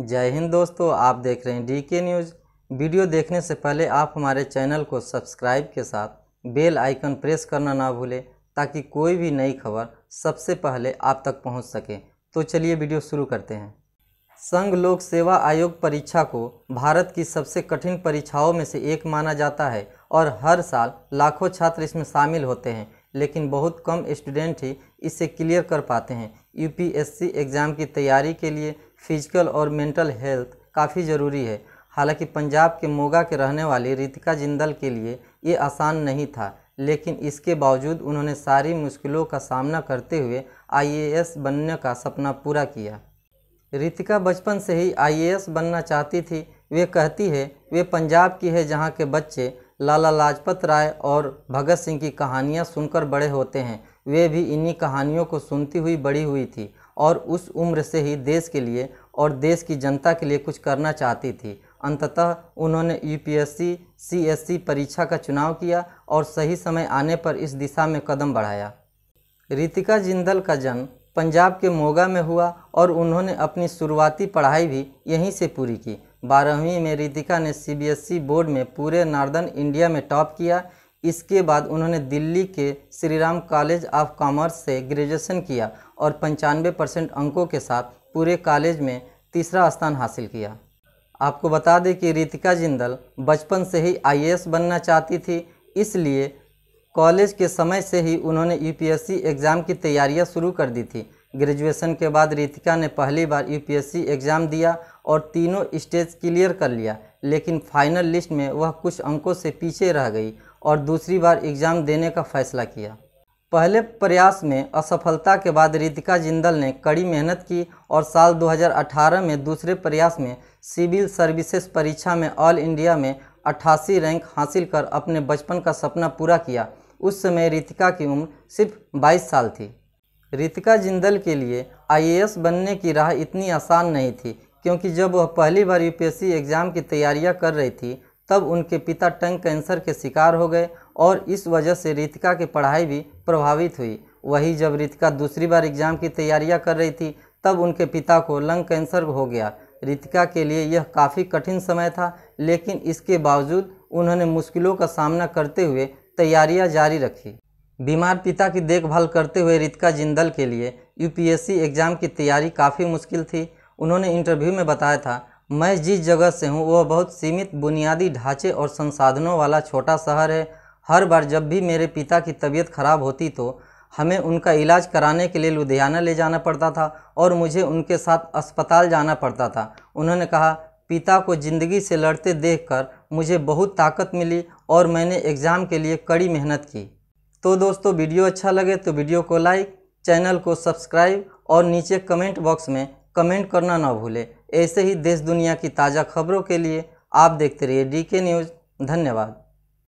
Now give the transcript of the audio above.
जय हिंद दोस्तों आप देख रहे हैं डी के न्यूज़ वीडियो देखने से पहले आप हमारे चैनल को सब्सक्राइब के साथ बेल आइकन प्रेस करना ना भूलें ताकि कोई भी नई खबर सबसे पहले आप तक पहुंच सके तो चलिए वीडियो शुरू करते हैं संघ लोक सेवा आयोग परीक्षा को भारत की सबसे कठिन परीक्षाओं में से एक माना जाता है और हर साल लाखों छात्र इसमें शामिल होते हैं लेकिन बहुत कम स्टूडेंट ही इसे क्लियर कर पाते हैं यूपीएससी एग्ज़ाम की तैयारी के लिए फिजिकल और मेंटल हेल्थ काफ़ी ज़रूरी है हालांकि पंजाब के मोगा के रहने वाली रितिका जिंदल के लिए ये आसान नहीं था लेकिन इसके बावजूद उन्होंने सारी मुश्किलों का सामना करते हुए आईएएस बनने का सपना पूरा किया रितिका बचपन से ही आईएएस बनना चाहती थी वे कहती है वे पंजाब की है जहाँ के बच्चे लाला लाजपत राय और भगत सिंह की कहानियाँ सुनकर बड़े होते हैं वे भी इन्हीं कहानियों को सुनती हुई बड़ी हुई थी और उस उम्र से ही देश के लिए और देश की जनता के लिए कुछ करना चाहती थी अंततः उन्होंने यूपीएससी सीएससी परीक्षा का चुनाव किया और सही समय आने पर इस दिशा में कदम बढ़ाया रितिका जिंदल का जन्म पंजाब के मोगा में हुआ और उन्होंने अपनी शुरुआती पढ़ाई भी यहीं से पूरी की बारहवीं में रितिका ने सीबीएसई e बोर्ड में पूरे नार्दर्न इंडिया में टॉप किया इसके बाद उन्होंने दिल्ली के Shri Ram college of commerce से ग्रेजुएशन किया और पंचानवे परसेंट अंकों के साथ पूरे कॉलेज में तीसरा स्थान हासिल किया आपको बता दें कि रितिका जिंदल बचपन से ही आई बनना चाहती थी इसलिए कॉलेज के समय से ही उन्होंने यू एग्ज़ाम की तैयारियां शुरू कर दी थी ग्रेजुएशन के बाद रितिका ने पहली बार यू एग्ज़ाम दिया और तीनों स्टेज क्लियर कर लिया लेकिन फाइनल लिस्ट में वह कुछ अंकों से पीछे रह गई और दूसरी बार एग्ज़ाम देने का फैसला किया पहले प्रयास में असफलता के बाद रितिका जिंदल ने कड़ी मेहनत की और साल 2018 में दूसरे प्रयास में सिविल सर्विसेज परीक्षा में ऑल इंडिया में अट्ठासी रैंक हासिल कर अपने बचपन का सपना पूरा किया उस समय रितिका की उम्र सिर्फ 22 साल थी रितिका जिंदल के लिए आईएएस बनने की राह इतनी आसान नहीं थी क्योंकि जब वह पहली बार यूपीएससी एग्ज़ाम की तैयारियां कर रही थी तब उनके पिता टंग कैंसर के शिकार हो गए और इस वजह से रितिका की पढ़ाई भी प्रभावित हुई वही जब रितिका दूसरी बार एग्ज़ाम की तैयारियां कर रही थी तब उनके पिता को लंग कैंसर हो गया रितिका के लिए यह काफ़ी कठिन समय था लेकिन इसके बावजूद उन्होंने मुश्किलों का सामना करते हुए तैयारियां जारी रखी बीमार पिता की देखभाल करते हुए रितिका जिंदल के लिए यूपीएससी एग्ज़ाम की तैयारी काफ़ी मुश्किल थी उन्होंने इंटरव्यू में बताया था मैं जिस जगह से हूँ वह बहुत सीमित बुनियादी ढांचे और संसाधनों वाला छोटा शहर है हर बार जब भी मेरे पिता की तबीयत खराब होती तो हमें उनका इलाज कराने के लिए लुधियाना ले जाना पड़ता था और मुझे उनके साथ अस्पताल जाना पड़ता था उन्होंने कहा पिता को ज़िंदगी से लड़ते देखकर मुझे बहुत ताकत मिली और मैंने एग्ज़ाम के लिए कड़ी मेहनत की तो दोस्तों वीडियो अच्छा लगे तो वीडियो को लाइक चैनल को सब्सक्राइब और नीचे कमेंट बॉक्स में कमेंट करना ना भूलें ऐसे ही देश दुनिया की ताज़ा खबरों के लिए आप देखते रहिए डी के न्यूज़ धन्यवाद